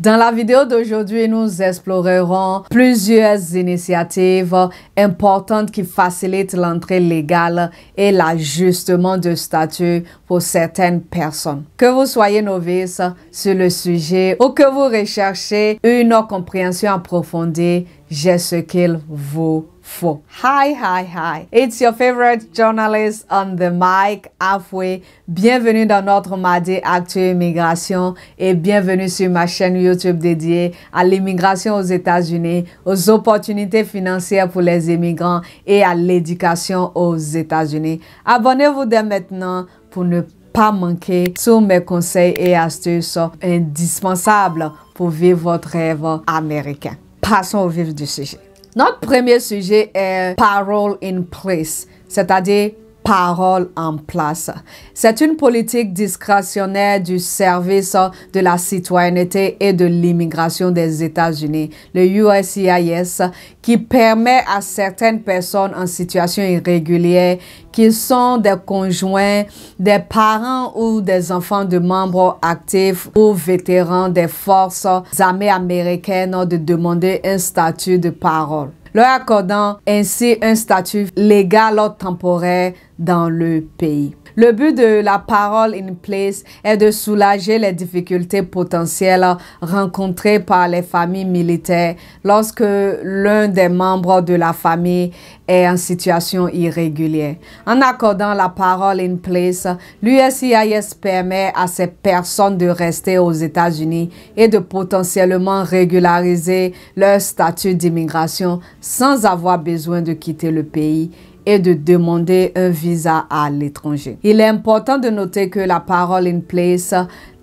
Dans la vidéo d'aujourd'hui, nous explorerons plusieurs initiatives importantes qui facilitent l'entrée légale et l'ajustement de statut pour certaines personnes. Que vous soyez novice sur le sujet ou que vous recherchez une compréhension approfondie j'ai ce qu'il vous faut. Hi, hi, hi. It's your favorite journalist on the mic, Afwe. Bienvenue dans notre mardi actuel immigration et bienvenue sur ma chaîne YouTube dédiée à l'immigration aux États-Unis, aux opportunités financières pour les immigrants et à l'éducation aux États-Unis. Abonnez-vous dès maintenant pour ne pas manquer tous mes conseils et astuces indispensables pour vivre votre rêve américain passons au vif du sujet. Notre premier sujet est Parole in Place, c'est-à-dire parole en place. C'est une politique discrétionnaire du service de la citoyenneté et de l'immigration des États-Unis, le USCIS, qui permet à certaines personnes en situation irrégulière qui sont des conjoints, des parents ou des enfants de membres actifs ou vétérans des forces armées américaines de demander un statut de parole leur accordant ainsi un statut légal temporaire dans le pays. Le but de la parole in place est de soulager les difficultés potentielles rencontrées par les familles militaires lorsque l'un des membres de la famille est en situation irrégulière. En accordant la parole in place, l'USCIS permet à ces personnes de rester aux États-Unis et de potentiellement régulariser leur statut d'immigration sans avoir besoin de quitter le pays et de demander un visa à l'étranger. Il est important de noter que la parole in place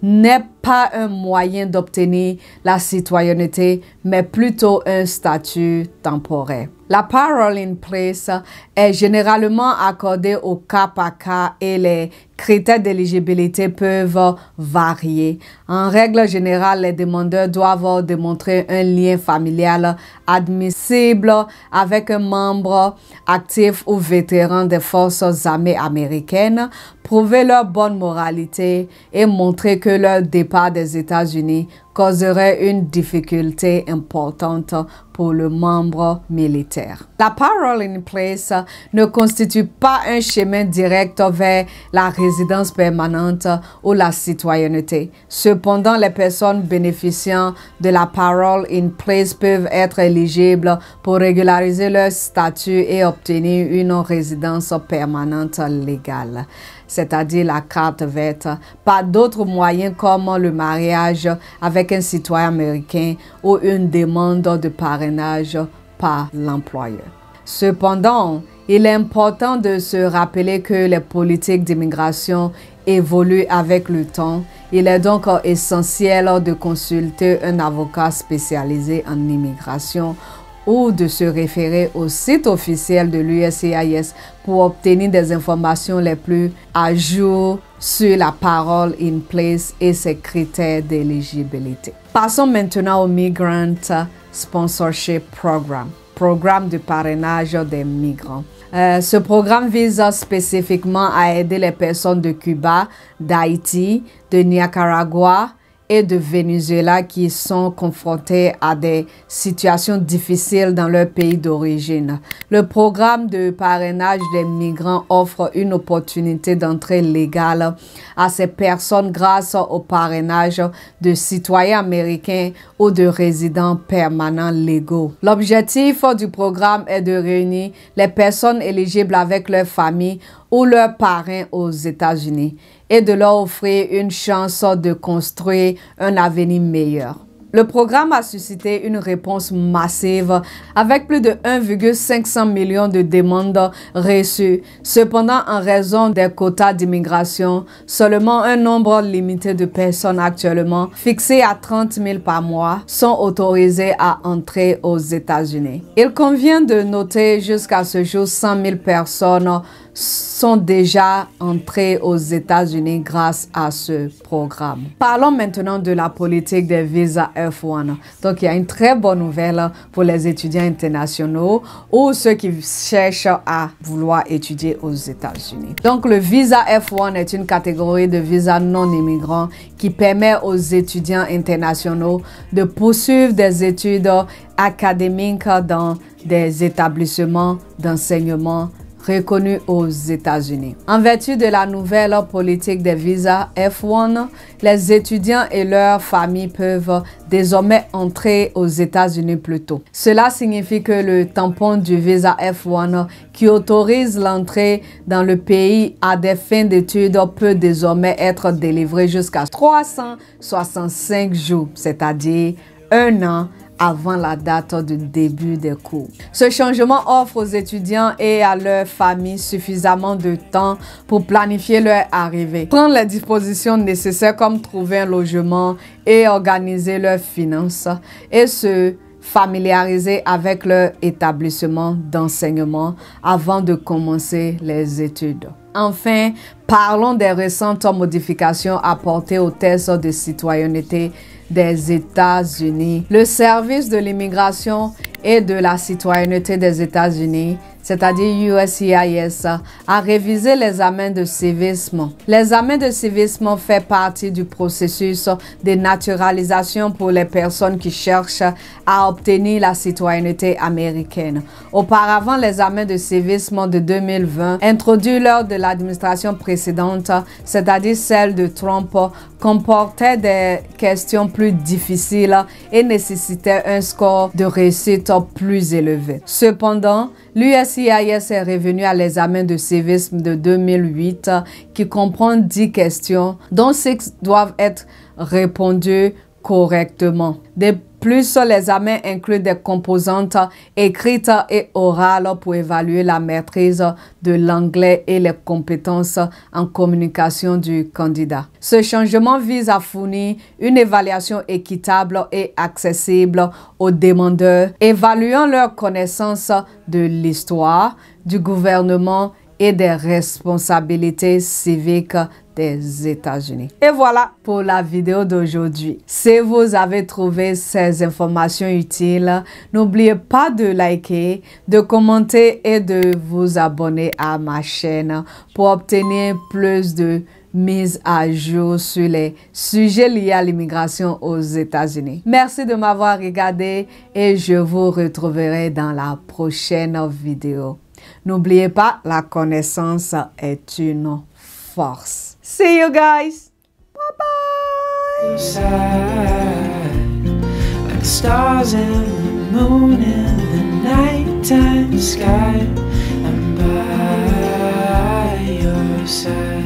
n'est pas un moyen d'obtenir la citoyenneté, mais plutôt un statut temporaire. La parole in place est généralement accordée au cas par cas et les critères d'éligibilité peuvent varier. En règle générale, les demandeurs doivent démontrer un lien familial admissible avec un membre actif ou vétéran des forces armées américaines, prouver leur bonne moralité et montrer que leur départ des États-Unis causerait une difficulté importante pour le membre militaire. La parole in place ne constitue pas un chemin direct vers la résidence permanente ou la citoyenneté. Cependant, les personnes bénéficiant de la parole in place peuvent être éligibles pour régulariser leur statut et obtenir une résidence permanente légale c'est-à-dire la carte verte, par d'autres moyens comme le mariage avec un citoyen américain ou une demande de parrainage par l'employeur. Cependant, il est important de se rappeler que les politiques d'immigration évoluent avec le temps. Il est donc essentiel de consulter un avocat spécialisé en immigration ou de se référer au site officiel de l'USCIS pour obtenir des informations les plus à jour sur la parole in place et ses critères d'éligibilité. Passons maintenant au Migrant Sponsorship Program, programme de parrainage des migrants. Euh, ce programme vise spécifiquement à aider les personnes de Cuba, d'Haïti, de Nicaragua, et de Venezuela qui sont confrontés à des situations difficiles dans leur pays d'origine. Le programme de parrainage des migrants offre une opportunité d'entrée légale à ces personnes grâce au parrainage de citoyens américains ou de résidents permanents légaux. L'objectif du programme est de réunir les personnes éligibles avec leurs familles ou leurs parrain aux États-Unis et de leur offrir une chance de construire un avenir meilleur. Le programme a suscité une réponse massive avec plus de 1,500 millions de demandes reçues. Cependant, en raison des quotas d'immigration, seulement un nombre limité de personnes actuellement, fixé à 30 000 par mois, sont autorisées à entrer aux États-Unis. Il convient de noter jusqu'à ce jour 100 000 personnes sont déjà entrés aux États-Unis grâce à ce programme. Parlons maintenant de la politique des visas F1. Donc, il y a une très bonne nouvelle pour les étudiants internationaux ou ceux qui cherchent à vouloir étudier aux États-Unis. Donc, le visa F1 est une catégorie de visa non immigrant qui permet aux étudiants internationaux de poursuivre des études académiques dans des établissements d'enseignement reconnu aux États-Unis. En vertu de la nouvelle politique des visas F1, les étudiants et leurs familles peuvent désormais entrer aux États-Unis plus tôt. Cela signifie que le tampon du visa F1 qui autorise l'entrée dans le pays à des fins d'études peut désormais être délivré jusqu'à 365 jours, c'est-à-dire un an avant la date de début des cours. Ce changement offre aux étudiants et à leurs familles suffisamment de temps pour planifier leur arrivée, prendre les dispositions nécessaires comme trouver un logement et organiser leurs finances, et se familiariser avec leur établissement d'enseignement avant de commencer les études. Enfin, parlons des récentes modifications apportées au test de citoyenneté des États-Unis. Le service de l'immigration et de la citoyenneté des États-Unis c'est-à-dire USCIS, révisé les l'examen de civisme. L'examen de civisme fait partie du processus de naturalisation pour les personnes qui cherchent à obtenir la citoyenneté américaine. Auparavant, les l'examen de sévissement de 2020, introduit lors de l'administration précédente, c'est-à-dire celle de Trump, comportait des questions plus difficiles et nécessitait un score de réussite plus élevé. Cependant, l'USCIS CIS est revenu à l'examen de civisme de 2008 qui comprend 10 questions dont 6 doivent être répondues correctement plus, les amens incluent des composantes écrites et orales pour évaluer la maîtrise de l'anglais et les compétences en communication du candidat. Ce changement vise à fournir une évaluation équitable et accessible aux demandeurs, évaluant leur connaissance de l'histoire, du gouvernement et des responsabilités civiques des États-Unis. Et voilà pour la vidéo d'aujourd'hui. Si vous avez trouvé ces informations utiles, n'oubliez pas de liker, de commenter et de vous abonner à ma chaîne pour obtenir plus de mises à jour sur les sujets liés à l'immigration aux États-Unis. Merci de m'avoir regardé et je vous retrouverai dans la prochaine vidéo. N'oubliez pas, la connaissance est une force. See you guys. Bye bye.